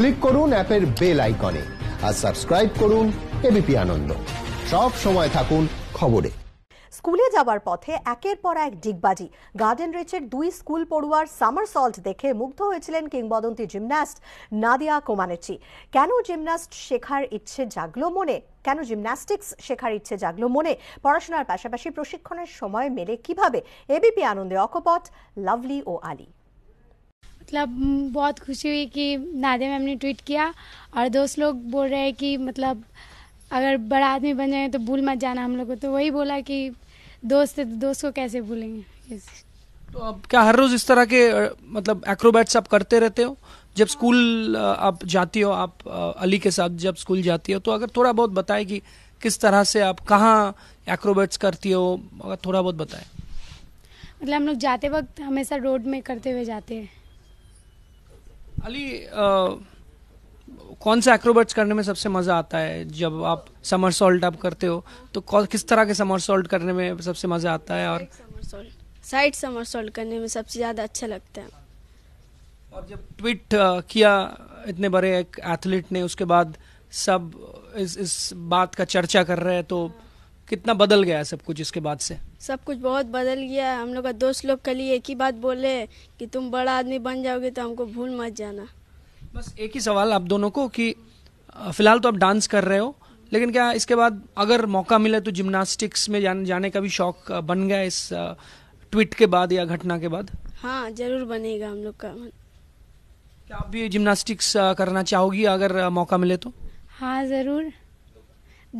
Click করুন অ্যাপের bell আইকনে আর সাবস্ক্রাইব করুন এবিপি আনন্দ সব সময় থাকুন খবরে স্কুলে যাবার পথে একের পর এক ডিগবাজি গার্ডেন রেচের দুই স্কুল পড়ুয়ার সামার সল্ট দেখে মুগ্ধ হয়েছিলেন কিংবদন্তি জিমন্যাস্ট নাদিয়া কোমানেচি কেন জিমন্যাস্ট শেখার ইচ্ছে জাগলো মনে কেন জিমন্যাস্টিক্স শেখার ইচ্ছে জাগলো মনে পড়াশোনার পাশাপাশি প্রশিক্ষণের সময় মেলে কিভাবে এবিপি আনন্দে অকপট লাভলি ও আলী मतलब बहुत खुशी हुई कि नादे मैम ने ट्वीट किया और दोस्त लोग बोल रहे हैं कि मतलब अगर बड़ा आदमी बन जाए तो भूल मत जाना हम लोग को तो वही बोला कि दोस्त है तो दोस्त को कैसे भूलेंगे yes. तो अब क्या हर रोज इस तरह के मतलब एक्रोबैट्स आप करते रहते हो जब हाँ। स्कूल आप जाती हो आप अली के साथ जब स्कूल जाती हो तो अगर थोड़ा बहुत बताए कि किस तरह से आप कहाँ एक्रोबैट्स करती हो अगर थोड़ा बहुत बताए मतलब हम लोग जाते वक्त हमेशा रोड में करते हुए जाते हैं अली कौन सा एक्रोबेट्स करने में सबसे मज़ा आता है जब आप समर सॉल्ट आप करते हो तो किस तरह के समर सॉल्ट करने में सबसे मज़ा आता है और साइड समर सॉल्ट करने में सबसे ज़्यादा अच्छा लगता है और जब ट्वीट किया इतने बड़े एक एथलीट ने उसके बाद सब इस इस बात का चर्चा कर रहे हैं तो कितना बदल गया है सब कुछ इसके बाद से सब कुछ बहुत बदल गया है हम लोग का दोस्त लोग कल ही एक ही बात बोले कि तुम बड़ा आदमी बन जाओगे तो हमको भूल मत जाना बस एक ही सवाल आप दोनों को कि फिलहाल तो आप डांस कर रहे हो लेकिन क्या इसके बाद अगर मौका मिले तो जिम्नास्टिक्स में जाने जाने का भी शौक बन गया इस ट्वीट के बाद या घटना के बाद हाँ जरूर बनेगा हम लोग का क्या आप भी जिम्नास्टिक्स करना चाहोगी अगर मौका मिले तो हाँ ज़रूर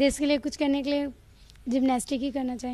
देश के लिए कुछ करने के लिए जिमनास्टिक ही करना चाहिए